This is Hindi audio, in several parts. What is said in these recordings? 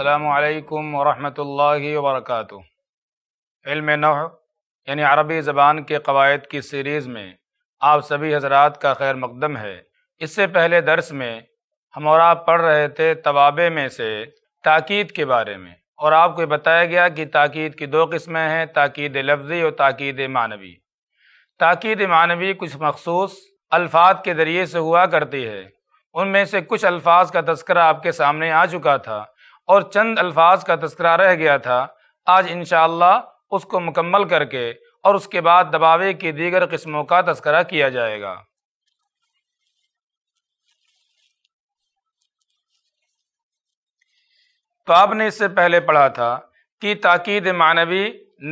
अल्लाम वरहमल वर्क इल्म नौ यानी अरबी ज़बान के कवायद की सीरीज़ में आप सभी हजरात का खैर मकदम है इससे पहले दर्स में हम और आप पढ़ रहे थे तवाबे में से ताक़द के बारे में और आपको बताया गया कि ताक़द की दो किस्में हैं ताक़द लफ्ज़ी और ताक़द मानवी ताक़द मानवी कुछ मखसूस अल्फाज के ज़रिए से हुआ करती है उनमें से कुछ अल्फाज का तस्करा आपके सामने आ चुका था और चंद अल्फाज का तस्करा रह गया था आज इन उसको मुकम्मल करके और उसके बाद दबावे की दीगर किस्मों का तस्करा किया जाएगा तो आपने इससे पहले पढ़ा था कि ताकीद मानवी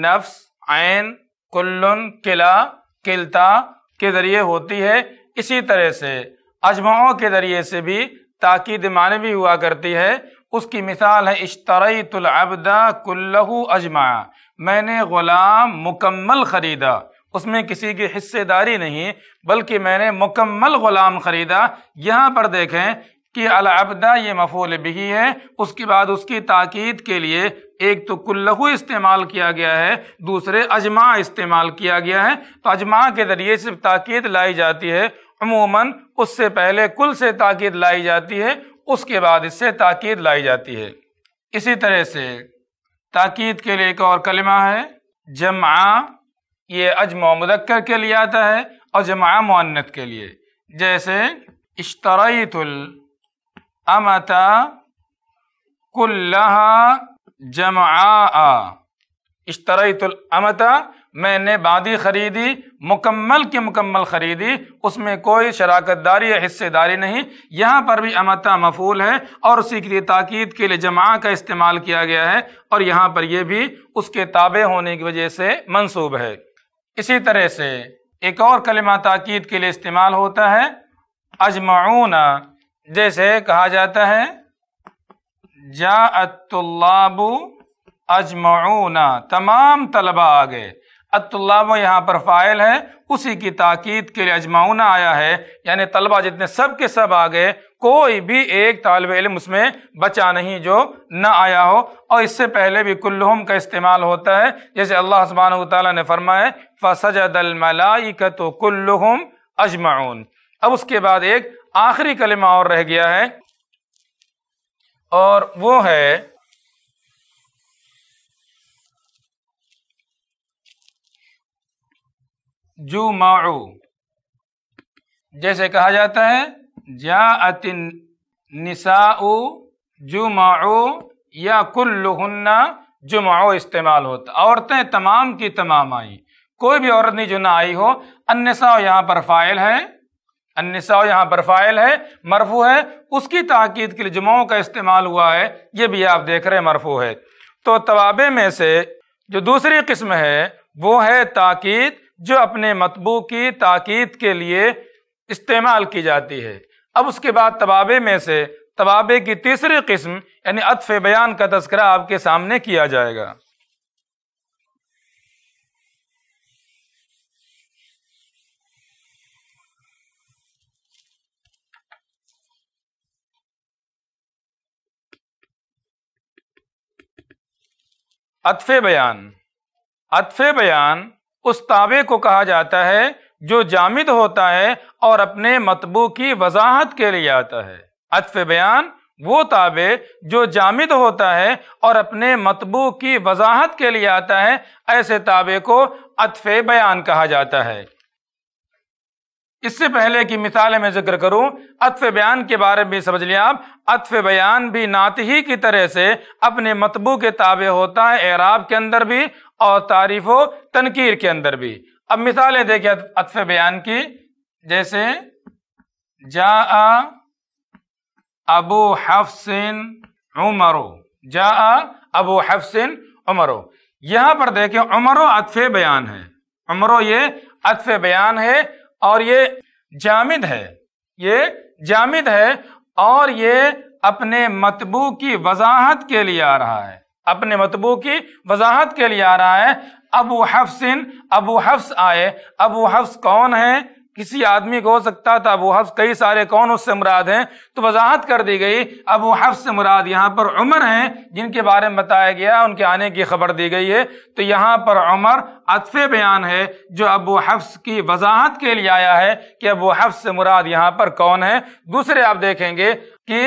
नफ्स आन कुल्लन किला किलता के ज़रिए होती है इसी तरह से अजमाओं के ज़रिए से भी ताकीद मानवी हुआ करती है उसकी मिसाल है इश्तरतुलबदा कुल्लहू अजमा मैंने ग़ुलाम मुकम्मल ख़रीदा उसमें किसी की हिस्सेदारी नहीं बल्कि मैंने मुकम्मल ग़ुलाम ख़रीदा यहाँ पर देखें कि अलाबदा ये मफूल भी है उसके बाद उसकी ताक़द के लिए एक तो कुल्लहू इस्तेमाल किया गया है दूसरे अजमा इस्तेमाल किया गया है तो अजमा के ज़रिए सिर्फ ताक़द लाई जाती है अमूमन उससे पहले कुल से ताक़द लाई जाती है उसके बाद इससे ताकीद लाई जाती है इसी तरह से ताकीद के लिए एक और कलमा है जमा ये अजम मुदक्कर के लिए आता है और जमा मुन्नत के लिए जैसे इश्तरतुल अमता कुल्लहा जमा इश्तरतुल अमता मैंने बादी खरीदी मुकम्मल की मुकम्मल खरीदी उसमें कोई शराकत दारी या हिस्सेदारी नहीं यहाँ पर भी अमता मफूल है और उसी के लिए ताकीद के लिए जमा का इस्तेमाल किया गया है और यहाँ पर यह भी उसके ताबे होने की वजह से मनसूब है इसी तरह से एक और कलमा ताकीद के लिए इस्तेमाल होता है अजमाऊना जैसे कहा जाता है जा अतुल्लाबू अजमाउना तमाम तलबा आ गए अतुल्लाब यहाँ पर फ़ायल है उसी की ताकीद के लिए अजमाउना आया है यानी तलबा जितने सब के सब आ गए कोई भी एक तालब इलम उसमें बचा नहीं जो ना आया हो और इससे पहले भी कुल्लुम का इस्तेमाल होता है जैसे अल्लाह सुबहान ने फरमाए फ़सजदलमलाइक तो कुल्लुम अजमाउन अब उसके बाद एक आखिरी कलमा और रह गया है और वो है जुमाऊ जैसे कहा जाता है जा अतिन निसाऊ जुमाऊ या कुल्लुहन्ना जुमाओ इस्तेमाल होता औरतें तमाम की तमाम आई कोई भी औरत नहीं जो ना आई हो अन्नसा यहाँ पर फाइल है अन्नसा यहाँ पर फाइल है मरफू है उसकी ताकीद के लिए जुमाओं का इस्तेमाल हुआ है ये भी आप देख रहे हैं मरफू है तो तवाबे में से जो दूसरी किस्म है वो है ताकीद जो अपने मतबू की ताकीद के लिए इस्तेमाल की जाती है अब उसके बाद तबाबे में से तबाबे की तीसरी किस्म यानी अतफ बयान का तस्करा आपके सामने किया जाएगा अतफ़ बयान अतफ़ बयान उस ताबे को कहा जाता है जो जामिद होता है और अपने मतबू की वजाहत के लिए आता है अतफ बयान वो ताबे जो जामिद होता है और अपने मतबू की वजाहत के लिए आता है ऐसे ताबे को अतफ बयान कहा जाता है इससे पहले की मिसालें मैं जिक्र करूं अतफ बयान के बारे में समझ लिया आप अतफ बयान भी नात ही की तरह से अपने मतबू के ताबे होता है एराब के अंदर भी और तारीफ तनकीर के अंदर भी अब मिसालें देखें अतफ बयान की जैसे जा अबू हफसिन उमरो जा अबू हफसिन उमरो यहां पर देखें उमरो अतफ बयान है उमरो ये अतफ बयान है और ये जामिद है ये जामिद है और ये अपने मतबू की वजाहत के लिए आ रहा है अपने मतबू की वजाहत के लिए आ रहा है अबू हफ्सिन अबू हफ्स आए अबू हफ्स कौन है किसी आदमी को हो सकता था अबू हफ्स कई सारे कौन उससे मुराद हैं तो वजाहत कर दी गई अबू हफ्स से मुराद यहाँ पर उमर हैं जिनके बारे में बताया गया उनके आने की खबर दी गई है तो यहाँ पर उमर अतफ़े बयान है जो अबू हफ्स की वजाहत के लिए आया है कि अबू हफ्स से मुराद यहाँ पर कौन है दूसरे आप देखेंगे कि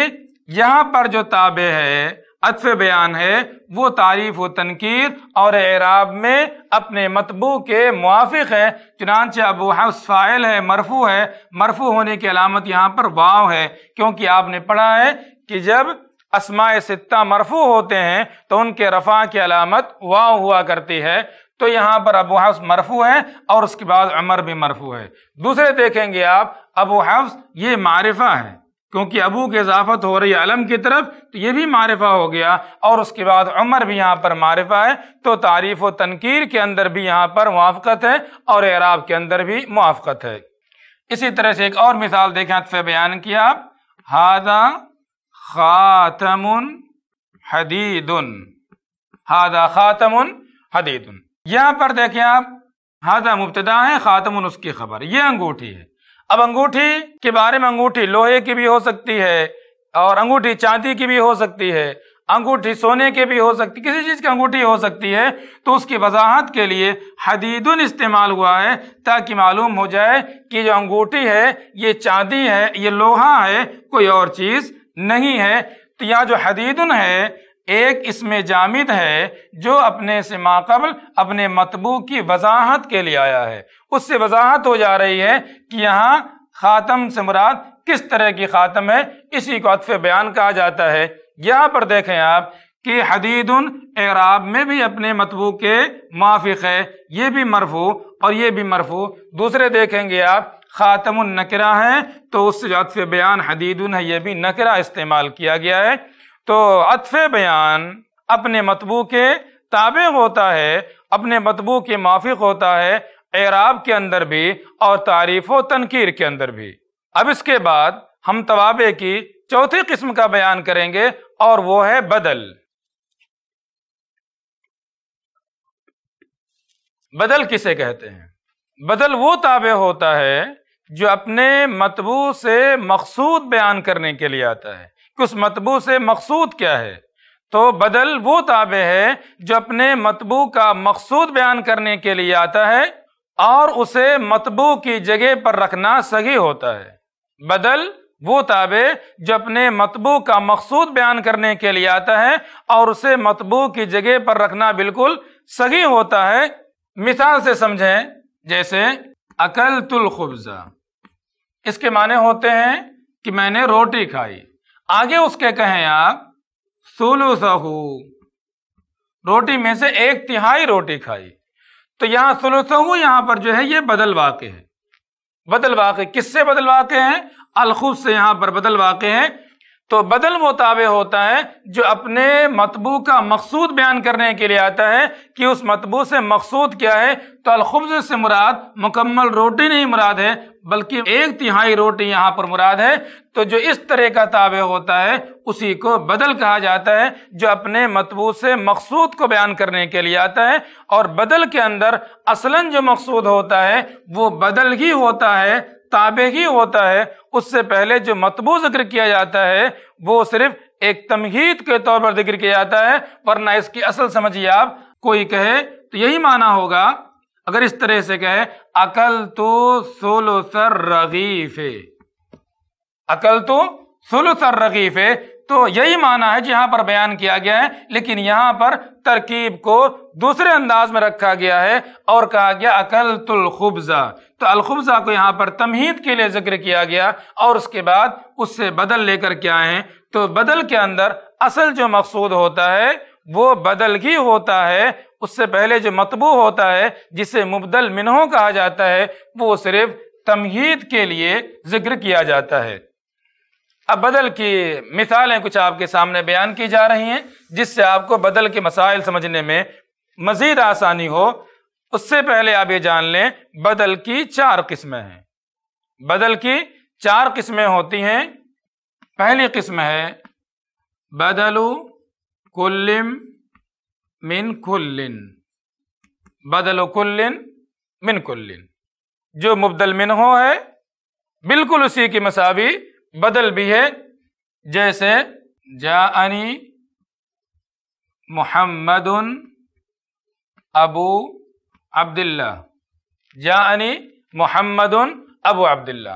यहाँ पर जो ताबे है अतफ बयान है वो तारीफ व तनकीर और एराब में अपने मतबू के मुआफ़ है चुनानच अबू हफ्स फ़ाइल है मरफू है मरफू होने की अलामत यहाँ पर वाव है क्योंकि आपने पढ़ा है कि जब असमाय सत्ता मरफू होते हैं तो उनके रफ़ा की अलामत वाव हुआ करती है तो यहाँ पर अबू हफ्स मरफू है और उसके बाद अमर भी मरफू है दूसरे देखेंगे आप अबू हफ्स ये मारिफा है क्योंकि अबू की इजाफत हो रही अलम की तरफ तो ये भी मारिफा हो गया और उसके बाद उमर भी यहाँ पर मारिफा है तो तारीफ व तनकीर के अंदर भी यहाँ पर मुआफ़त है और एराब के अंदर भी मुआफ़त है इसी तरह से एक और मिसाल देखें हतफ बयान किया आप हादा खातम हदीद हादा खातम हदीद यहाँ पर देखें आप हादा मुबतदा है खातम उसकी खबर ये अंगूठी है अब अंगूठी के बारे में अंगूठी लोहे की भी हो सकती है और अंगूठी चांदी की भी हो सकती है अंगूठी सोने के भी हो सकती किसी चीज़ की अंगूठी हो सकती है तो उसकी वजाहत के लिए हदीदुन इस्तेमाल हुआ है ताकि मालूम हो जाए कि जो अंगूठी है ये चांदी है ये लोहा है कोई और चीज़ नहीं है तो यह जो हदीदुन है एक इसमें जामिद है जो अपने से माकबल अपने मतबू की वजाहत के लिए आया है उससे वजाहत हो जा रही है कि यहाँ खातम से मुराद किस तरह की खातम है इसी को अतफ बयान कहा जाता है यहाँ पर देखें आप कि उन एराब में भी अपने मतबू के माफिक है ये भी मरफू और ये भी मरफू दूसरे देखेंगे आप खातम नकरा है तो उससे अतफ बयान उन है ये भी नकरा इस्तेमाल किया गया है तो अतफ बयान अपने मतबू के ताबे होता है अपने मतबू के माफिक होता है एराब के अंदर भी और तारीफ व तनकीर के अंदर भी अब इसके बाद हम तवाबे की चौथी किस्म का बयान करेंगे और वो है बदल बदल किसे कहते हैं बदल वो ताबे होता है जो अपने मतबू से मकसूद बयान करने के लिए आता है कि उस मतबू से मकसूद क्या है तो बदल वो ताबे है जो अपने मतबू का मकसूद बयान करने के लिए आता है और उसे मतबू की जगह पर रखना सही होता है बदल वो ताबे जो अपने मतबू का मकसूद बयान करने के लिए आता है और उसे मतबू की जगह पर रखना बिल्कुल सही होता है मिसाल से समझें जैसे अकल तुल खुब्जा इसके माने होते हैं कि मैंने रोटी खाई आगे उसके कहें आप सोलू सहू रोटी में से एक तिहाई रोटी खाई तो यहां सुलसहू यहां पर जो है ये बदल वाक्य है बदल वाक्य किससे बदल वाक्य है अलखुब से यहां पर बदल वाक्य है तो बदल वो ताबे होता है जो अपने मतबू का मकसूद बयान करने के लिए आता है कि उस मतबू से मकसूद क्या है तो अलखब्ज से मुराद मुकम्मल रोटी नहीं मुराद है बल्कि एक तिहाई रोटी यहाँ पर मुराद है तो जो इस तरह का ताबे होता है उसी को बदल कहा जाता है जो अपने मतबू से मकसूद को बयान करने के लिए आता है और बदल के अंदर असलन जो मकसूद होता है वो बदल ही होता है ताबे ही होता है उससे पहले जो मतबू जिक्र किया जाता है वो सिर्फ एक तमहीद के तौर पर जिक्र किया जाता है वरना इसकी असल समझिए आप कोई कहे तो यही माना होगा अगर इस तरह से कहे अकल तो सोलो सर रगीफे अकल तो सोलो सर रगीफे तो यही माना है जहां पर बयान किया गया है लेकिन यहां पर तरकीब को दूसरे अंदाज में रखा गया है और कहा गया अकल तुल खुबजा तो अलखुबजा को यहाँ पर तमहीद के लिए जिक्र किया गया और उसके बाद उससे बदल लेकर के आए तो बदल के अंदर असल जो मकसूद होता है वो बदल ही होता है उससे पहले जो मतबू होता है जिसे मुबदल मिनहों कहा जाता है वो सिर्फ तमहीद के लिए जिक्र किया जाता है अब बदल की मिसालें कुछ आपके सामने बयान की जा रही हैं जिससे आपको बदल के मसाइल समझने में मज़ीद आसानी हो उससे पहले आप ये जान लें बदल की चार किस्में हैं बदल की चार किस्में होती हैं पहली किस्म है बदलु कुल्लिम मिन कुल्लिन बदलु कुल्लिन मिन कुल्लिन जो मुबदल मिन हो है बिल्कुल उसी की मसावी बदल भी है जैसे जा अनी मोहम्मद अबू अब्दुल्ला यानी मोहम्मद अबू अब्दुल्ला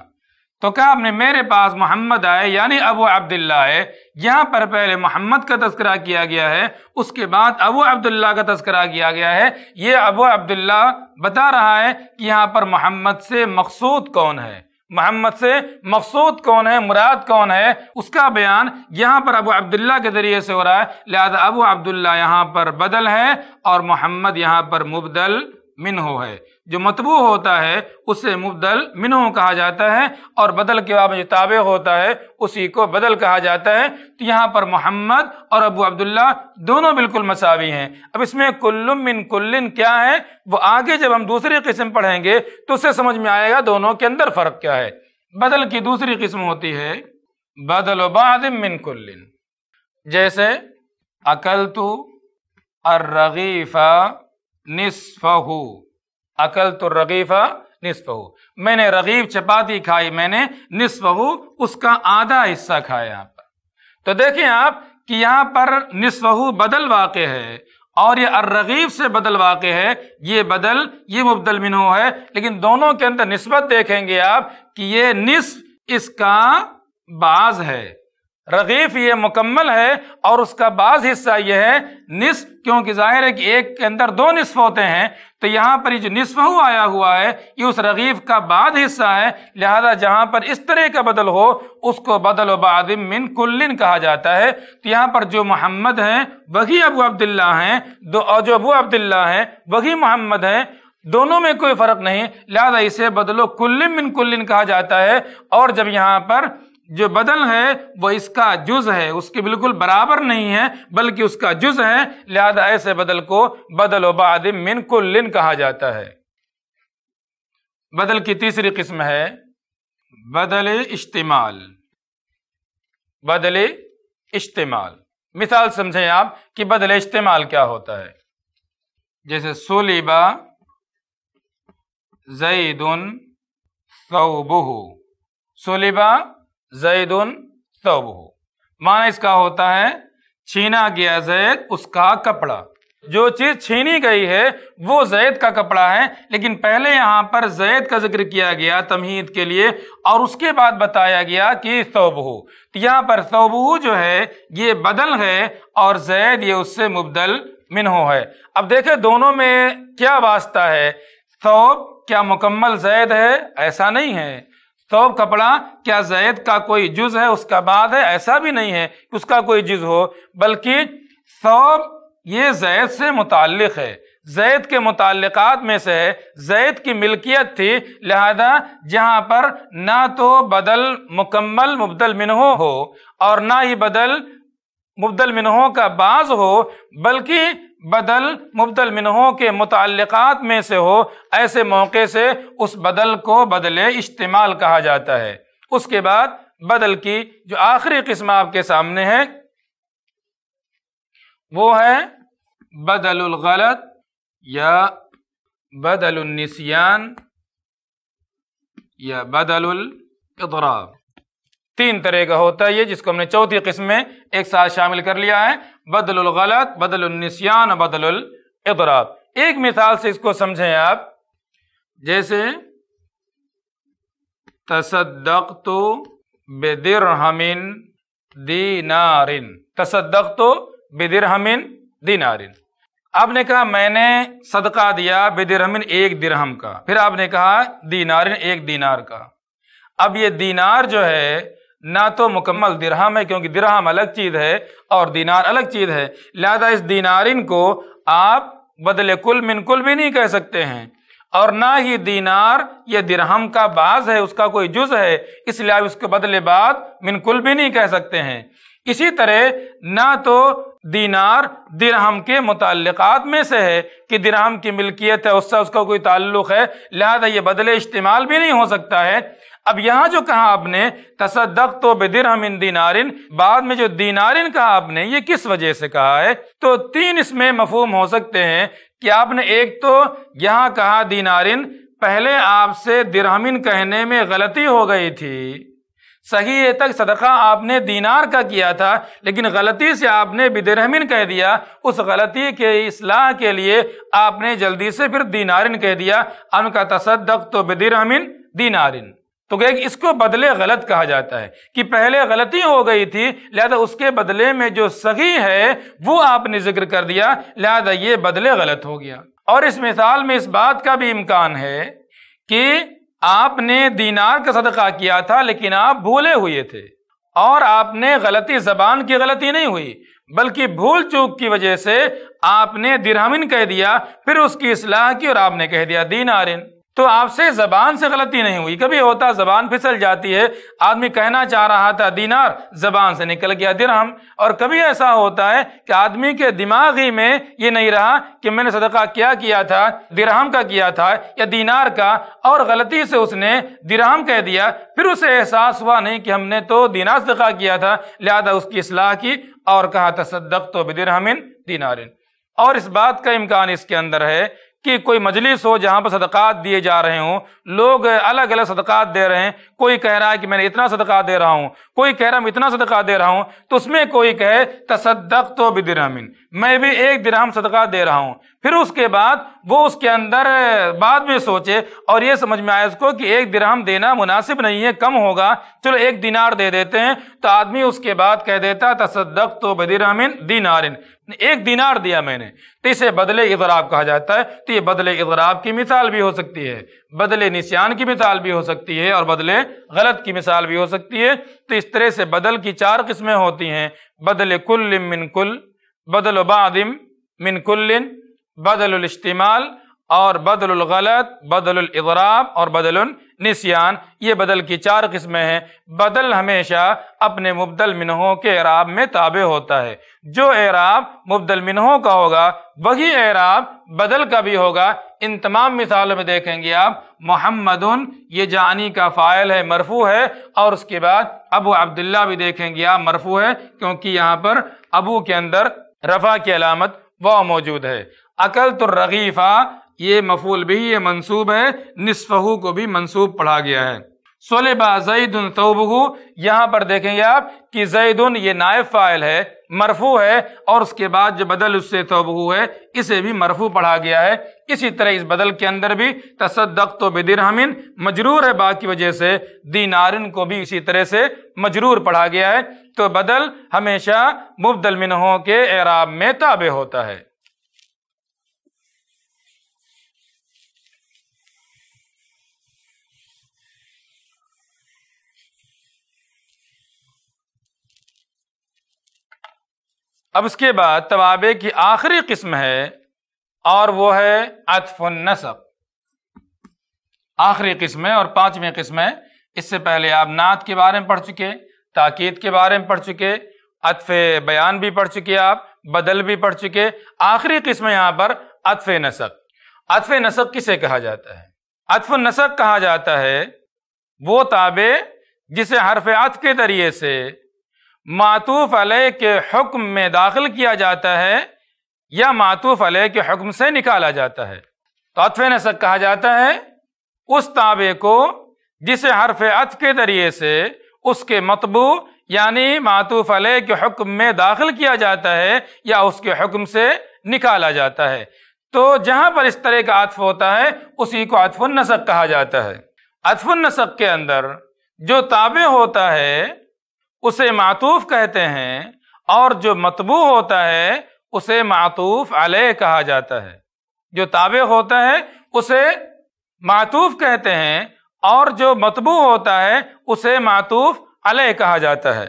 तो क्या आपने मेरे पास मोहम्मद आए यानी अबू अब्दुल्ला है यहाँ पर पहले मोहम्मद का तस्करा किया गया है उसके बाद अबू अब्दुल्ला का तस्करा किया गया है ये अबू अब्दुल्ला बता रहा है कि यहाँ पर मोहम्मद से मकसूद कौन है मोहम्मद से मकसूद कौन है मुराद कौन है उसका बयान यहाँ पर अबू अब्दुल्ला के ज़रिए से हो रहा है लिहाजा अबू अब्दुल्ला यहाँ पर बदल है और मोहम्मद यहाँ पर मुबदल मिनहो है जो मतबू होता है उसे मुबदल मिनहो कहा जाता है और बदल के बाद जो ताबे होता है उसी को बदल कहा जाता है तो यहाँ पर मोहम्मद और अबू अब्दुल्ला दोनों बिल्कुल मसावी हैं अब इसमें कुल्लुम मिन कुल्लिन क्या है वो आगे जब हम दूसरी किस्म पढ़ेंगे तो उसे समझ में आएगा दोनों के अंदर फ़र्क क्या है बदल की दूसरी किस्म होती है बदल बाद मिन कुल्लिन जैसे अकल तो अर्रगीफ़ा निस्फहू अकल तो रगीफा निस्फहू मैंने रगीब चपाती खाई मैंने निस्फहू उसका आधा हिस्सा खाया यहां पर तो देखें आप कि यहां पर निस्फहू बदल वाक़ है और ये अर्रगीब से बदल वाक़ है ये बदल ये मुबदल मिनो है लेकिन दोनों के अंदर निस्बत देखेंगे आप कि ये निस्फ इसका बाज है रगीफ ये मुकम्मल है और उसका बाज हिस्सा ये है निसफ क्योंकि जाहिर है कि एक के अंदर दो निसफ होते हैं तो यहाँ पर ये जो निसफ हु आया हुआ है ये उस रगीफ का बाद हिस्सा है लिहाजा जहाँ पर इस तरह का बदल हो उसको बदल बादिम मिन कुल्लिन कहा जाता है तो यहाँ पर जो मोहम्मद हैं वही अबू अब्दुल्ला हैं दो और जो अबू अब्दुल्ला हैं वही मोहम्मद हैं दोनों में कोई फर्क नहीं लिहाजा इसे बदलो कुल्लिन मिन कुल्लिन कहा जाता है और जब यहाँ पर जो बदन है वह इसका जुज है उसके बिल्कुल बराबर नहीं है बल्कि उसका जुज है लिहाजा ऐसे बदल को बदल बाद मिन कुल्लिन कहा जाता है बदल की तीसरी किस्म है बदल इस्तेमाल बदल इस्तेमाल मिसाल समझें आप कि बदल इस्तेमाल क्या होता है जैसे सुलिबा जईदन सऊबहू सोलीबा जैदुन हो माना इसका होता है छीना गया जैद उसका कपड़ा जो चीज छीनी गई है वो जैद का कपड़ा है लेकिन पहले यहां पर जैद का जिक्र किया गया तमहीद के लिए और उसके बाद बताया गया कि सौबहू तो यहाँ पर सौबहू जो है ये बदल है और जैद ये उससे मुबदल मिनहो है अब देखे दोनों में क्या वास्ता है सौब क्या मुकम्मल जैद है ऐसा नहीं है सौ तो कपड़ा क्या जैद का कोई जुज है उसका बाद है ऐसा भी नहीं है कि उसका कोई जुज हो बल्कि सौब ये जैद से मुतल है जैद के मुतक़ात में से है जैद की मिल्कियत थी लिहाजा जहाँ पर ना तो बदल मुकम्मल मुबदल मिनहो हो और ना ही बदल मुबदल मिनहों का बाज हो बल्कि बदल मुबदल मिनहों के मुतक़ात में से हो ऐसे मौके से उस बदल को बदले इस्तेमाल कहा जाता है उसके बाद बदल की जो आखिरी किस्म आपके सामने है वो है बदल गलत या बदल या बदल इतराब तीन तरह का होता है ये जिसको हमने चौथी किस्म में एक साथ शामिल कर लिया है बदल गलत बदल निसियान बदल इतराब एक मिसाल से इसको समझें आप जैसे तसदक तो बेदिर हमिन दीनारिन तसदक तो बेदिर हमिन दीनारिन आपने कहा मैंने सदका दिया बेदिरहमिन एक दिरहम का फिर आपने कहा दीनारिन एक दीनार का अब ये दीनार जो है ना तो मुकम्मल दिरहम है क्योंकि दिरहम अलग चीज़ है और दीनार अलग चीज़ है लिहाजा इस दीनारिन को आप बदले कुल मिन कुल भी नहीं कह सकते हैं और ना ही दीनार ये दिरहम का बाज है उसका कोई जुज है इसलिए आप उसके बदले बाद मिन कुल भी नहीं कह सकते हैं इसी तरह ना तो दीनार दिरहम के मुतक़ात में से है कि दिरहम की मिल्कियत है उससे उसका कोई ताल्लुक़ है लिहाजा ये बदले इस्तेमाल भी नहीं हो सकता है अब यहां जो कहा आपने तसदक तो बेदिर हम दीनारिन बाद में जो दीनारिन कहा आपने ये किस वजह से कहा है तो तीन इसमें मफहम हो सकते हैं कि आपने एक तो यहां कहा दीनारिन पहले आपसे दिरहमिन कहने में गलती हो गई थी सही तक सदका आपने दीनार का किया था लेकिन गलती से आपने बिदरहमिन कह दिया उस गलती के इसलाह के लिए आपने जल्दी से फिर दीनारिन कह दिया अनका तसदक तो बिदरहमिन दीनारिन तो क्या इसको बदले गलत कहा जाता है कि पहले गलती हो गई थी लिहाजा उसके बदले में जो सही है वो आपने जिक्र कर दिया लिहाजा ये बदले गलत हो गया और इस मिसाल में इस बात का भी इम्कान है कि आपने दीनार का सदका किया था लेकिन आप भूले हुए थे और आपने गलती जबान की गलती नहीं हुई बल्कि भूल चूक की वजह से आपने दिरहमिन कह दिया फिर उसकी इसलाह की और आपने कह दिया दीनारिन तो आपसे जबान से गलती नहीं हुई कभी होता जबान फिसल जाती है आदमी कहना चाह रहा था दीनार जबान से निकल गया दिरहम और कभी ऐसा होता है कि आदमी के दिमाग ही में ये नहीं रहा कि मैंने सदका क्या किया था दिरहम का किया था या दीनार का और गलती से उसने दिरहम कह दिया फिर उसे एहसास हुआ नहीं कि हमने तो दीनार सदका किया था लिहाजा उसकी असलाह की और कहा था सदक तो बिदिरहमिन दीनारिन और इस बात का इम्कान इसके अंदर है कि कोई मजलिस हो जहाँ पर सदक़ात दिए जा रहे हों लोग अलग अलग सदक़ात दे रहे हैं कोई कह रहा है कि मैंने इतना सदका दे रहा हूँ कोई कह रहा है मैं इतना सदका दे रहा हूँ तो उसमें कोई कहे तसदक तो बिदरामिन मैं भी एक दिरहम सदका दे रहा हूँ फिर उसके बाद वो उसके अंदर बाद में सोचे और ये समझ में आया उसको कि एक दिरहम देना मुनासिब नहीं है कम होगा चलो एक दिनार दे देते हैं तो आदमी उसके बाद कह देता तसदक तो बदिरामिन दिनारिन एक दिनार दिया मैंने तो इसे बदले इजराब कहा जाता है तो ये बदले इजराब की मिसाल भी हो सकती है बदले निशान की मिसाल भी हो सकती है और बदले गलत की मिसाल भी हो सकती है तो इस तरह से बदल की चार किस्में होती हैं बदल कुल मिन कुल बदल बादिम मिन कुल्लिन बदल इस्तेमाल और बदल गलत बदल इगराब और बदल निसियान ये बदल की चार किस्में हैं बदल हमेशा अपने मुबदल मिनहों के एराब में ताबे होता है जो एराब मुबदल मिनहों का होगा वही एराब बदल का भी होगा इन तमाम मिसालों में देखेंगे आप मोहम्मद ये जानी का फ़ायल है मरफू है और उसके बाद अबू अब्दुल्ला भी देखेंगे आप मरफू है क्योंकि यहाँ पर अबू के अंदर रफा की अलामत वह मौजूद है अकल तो रगीफ़ा ये मफूल भी ये मंसूब है निसफ़हू को भी मंसूब पढ़ा गया है सोलेबा जईदन तोबहू यहाँ पर देखेंगे आप कि जईदन ये नायब फ़ाइल है मरफू है और उसके बाद जो बदल उससे तोबहू है इसे भी मरफू पढ़ा गया है इसी तरह इस बदल के अंदर भी तसदक तो हमिन मजरूर है बाकी वजह से दीनारिन को भी इसी तरह से मजरूर पढ़ा गया है तो बदल हमेशा मुबदल मिनहों के एराब में ताबे होता है अब उसके बाद तबाबे की आखिरी किस्म है और वो है अतफुलनसब आखिरी किस्म है और पांचवी किस्म है इससे पहले आप नात के बारे में पढ़ चुके ताकीद के बारे में पढ़ चुके अतफ बयान भी पढ़ चुके आप बदल भी पढ़ चुके आखिरी किस्म यहां पर अतफ नसब अतफ नसब किसे कहा जाता है अतफ नसब कहा जाता है वो ताबे जिसे हरफ अत के जरिए से मातूफ अलह के हुक्म में दाखिल किया जाता है या मातूफ अलह के हुक्म से निकाला जाता है तो अतफ नसक कहा जाता है उस ताबे को जिसे हरफ अत के जरिए से उसके मतबू यानी मातूफ अलह के हुक्म में दाखिल किया जाता है या उसके हुक्म से निकाला जाता है तो जहां पर इस तरह का अतफ होता है उसी को अतफुल नसक कहा जाता है अतफुल नसक के अंदर जो ताबे होता है उसे मातूफ कहते हैं और जो मतबू होता है उसे मातूफ अलह कहा जाता है जो ताबे होता है उसे मातूफ कहते हैं और जो मतबू होता है उसे मातूफ अलह कहा जाता है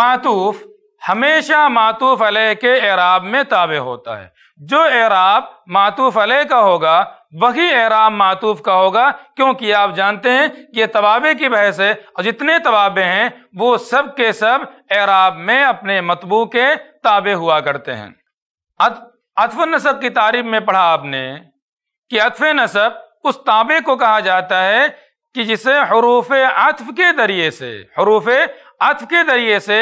मातूफ हमेशा मातूफ अलह के एराब में ताबे होता है जो एराब मातूफ अलह का होगा वही एहराम मातूफ का होगा क्योंकि आप जानते हैं कि ये तवाबे की बहस है और जितने तवाबे हैं वो सब के सब एहराब में अपने मतबू के ताबे हुआ करते हैं अतफ नसब की तारीफ में पढ़ा आपने कि अतफ नसब उस ताबे को कहा जाता है कि जिसे हरूफ अतफ के जरिए से हरूफ अतफ के जरिए से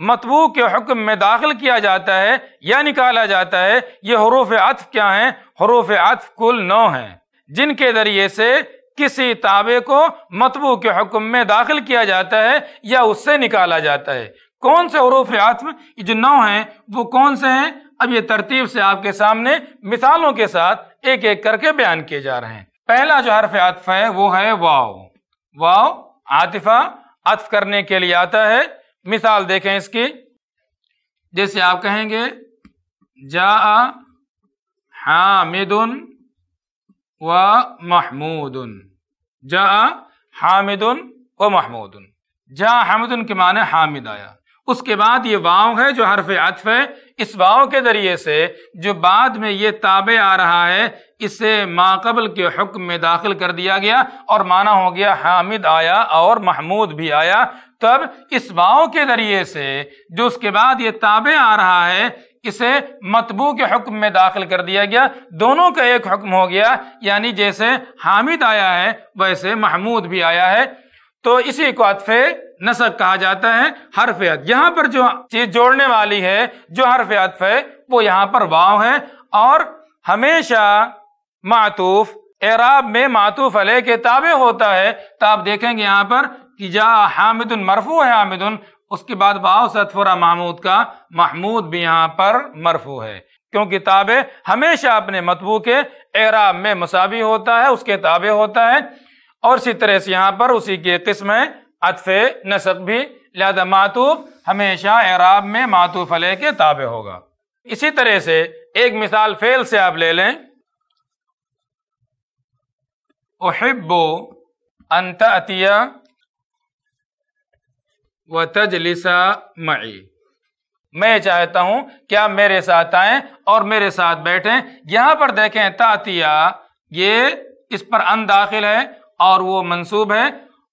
मतबू के हुक्म में दाखिल किया जाता है या निकाला जाता है ये हरूफ अतफ क्या है हरूफ अतफ कुल नौ हैं जिनके ज़रिए से किसी ताबे को मतबू के हुक्म में दाखिल किया जाता है या उससे निकाला जाता है कौन से हरूफ अतफ ये जो नौ हैं वो कौन से हैं अब ये तरतीब से आपके सामने मिसालों के साथ एक एक करके बयान किए जा रहे हैं पहला जो हरफ अतफ है वो है वाओ वाव आतिफा अतफ करने के लिए आता है मिसाल देखें इसकी जैसे आप कहेंगे जा हामिदुन व महमूदन जा हामिदुन व महमूदन जा हामिदुन के माने हामिद आया उसके बाद ये वाव है जो हरफ अतफ है इस वाव के ज़रिए से जो बाद में ये ताबे आ रहा है इसे माकबल के हुक्म में दाखिल कर दिया गया और माना हो गया हामिद आया और महमूद भी आया तब इस वाव के ज़रिए से जो उसके बाद ये ताबे आ रहा है इसे मतबू के हुक्म में दाखिल कर दिया गया दोनों का एक हुक्म हो गया यानी जैसे हामिद आया है वैसे महमूद भी आया है तो इसी को अतफ़े नसक कहा जाता है हरफ अदफ यहाँ पर जो चीज जोड़ने वाली है जो हरफ अदफ है वो यहाँ पर वाव है और हमेशा मातूफ एराब में मातूफ अले के ताबे होता है तो आप देखेंगे यहाँ पर कि जा हामिद मरफू है हामिद उसके बाद वाव सतफुरा महमूद का महमूद भी यहाँ पर मरफू है क्योंकि ताबे हमेशा अपने मतबू के एराब में मुसावी होता है उसके ताबे होता है और इसी तरह से यहाँ पर उसी की किस्म है अतफ नसब भी लिहाजा मातूफ हमेशा एराब में मातूफ अलह के ताबे होगा इसी तरह से एक मिसाल फेल से आप ले लें ओहिब्बो अंत अतिया व तजलिसा मई मैं चाहता हूं कि आप मेरे साथ आए और मेरे साथ बैठें यहां पर देखें तातिया ये इस पर अन दाखिल है और वो मंसूब है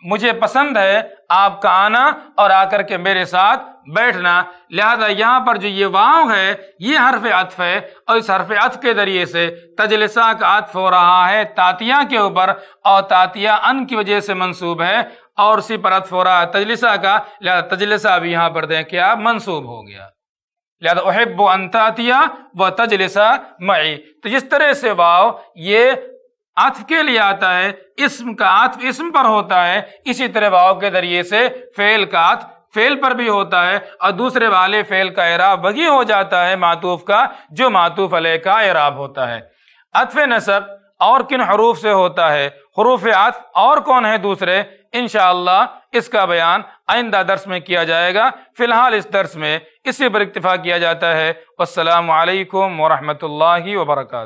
मुझे पसंद है आपका आना और आकर के मेरे साथ बैठना लिहाजा यहाँ पर जो ये वाव है ये हरफ अतफ है और इस हरफ अतफ के ज़रिए से तजलसा का अतफ हो रहा है तातिया के ऊपर और तातिया अन की वजह से मंसूब है और उसी पर अतफ हो रहा है तजलसा का लिहाजा तजलसा भी यहाँ पर दें क्या मनसूब हो गया लिहाजा अन तातिया व तजलसा मई तो जिस तरह से वाव ये अथ के लिए आता है इसम का अथ इसम पर होता है इसी तरह भाव के जरिए से फेल का अथ फेल पर भी होता है और दूसरे वाले फेल का एराब वही हो जाता है मातूफ का जो मातूफ अलह का एराब होता है अथफ नसब और किन हरूफ से होता है हरूफ अथ और कौन है दूसरे इन इसका बयान आइंदा दर्स में किया जाएगा फिलहाल इस दर्स में इसी पर इतफ़ा किया जाता है असलकम वरहमल वर्का